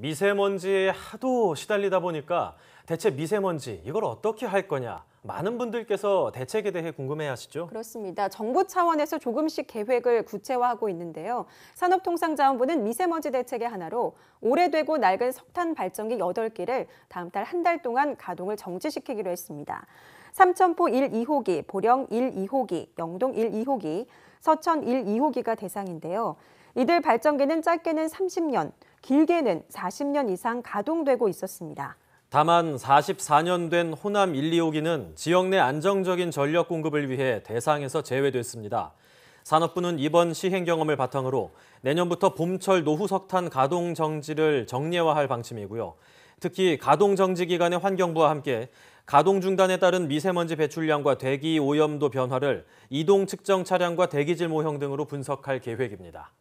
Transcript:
미세먼지에 하도 시달리다 보니까 대체 미세먼지 이걸 어떻게 할 거냐 많은 분들께서 대책에 대해 궁금해하시죠? 그렇습니다. 정부 차원에서 조금씩 계획을 구체화하고 있는데요. 산업통상자원부는 미세먼지 대책의 하나로 오래되고 낡은 석탄 발전기 8개를 다음 달 한 달 동안 가동을 정지시키기로 했습니다. 삼천포 1, 2호기, 보령 1, 2호기, 영동 1, 2호기, 서천 1, 2호기가 대상인데요. 이들 발전기는 짧게는 30년, 길게는 40년 이상 가동되고 있었습니다. 다만 44년 된 호남 1, 2호기는 지역 내 안정적인 전력 공급을 위해 대상에서 제외됐습니다. 산업부는 이번 시행 경험을 바탕으로 내년부터 봄철 노후석탄 가동 정지를 정례화할 방침이고요. 특히 가동 정지 기간에 환경부와 함께 가동 중단에 따른 미세먼지 배출량과 대기 오염도 변화를 이동 측정 차량과 대기질 모형 등으로 분석할 계획입니다.